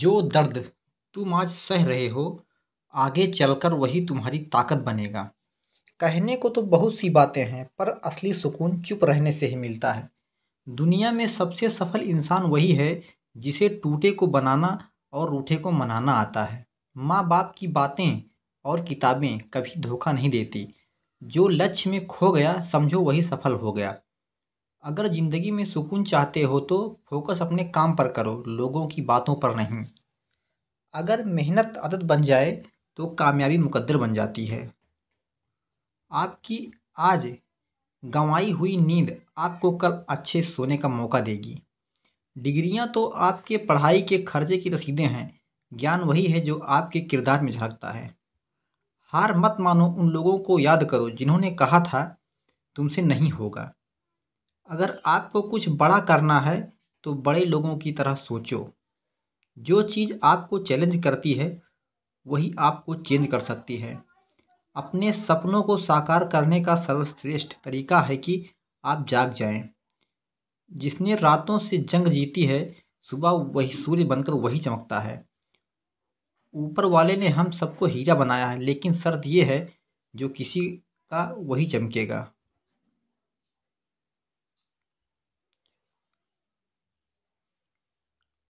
जो दर्द तुम आज सह रहे हो आगे चलकर वही तुम्हारी ताकत बनेगा कहने को तो बहुत सी बातें हैं पर असली सुकून चुप रहने से ही मिलता है दुनिया में सबसे सफल इंसान वही है जिसे टूटे को बनाना और रूठे को मनाना आता है माँ बाप की बातें और किताबें कभी धोखा नहीं देती जो लक्ष्य में खो गया समझो वही सफल हो गया अगर ज़िंदगी में सुकून चाहते हो तो फोकस अपने काम पर करो लोगों की बातों पर नहीं अगर मेहनत आदत बन जाए तो कामयाबी मुकद्दर बन जाती है आपकी आज गंवाई हुई नींद आपको कल अच्छे सोने का मौका देगी डिग्रियां तो आपके पढ़ाई के खर्चे की रसीदें हैं ज्ञान वही है जो आपके किरदार में झलकता है हार मत मानो उन लोगों को याद करो जिन्होंने कहा था तुमसे नहीं होगा अगर आपको कुछ बड़ा करना है तो बड़े लोगों की तरह सोचो जो चीज़ आपको चैलेंज करती है वही आपको चेंज कर सकती है अपने सपनों को साकार करने का सर्वश्रेष्ठ तरीका है कि आप जाग जाएं। जिसने रातों से जंग जीती है सुबह वही सूर्य बनकर वही चमकता है ऊपर वाले ने हम सबको हीरा बनाया है लेकिन शर्त यह है जो किसी का वही चमकेगा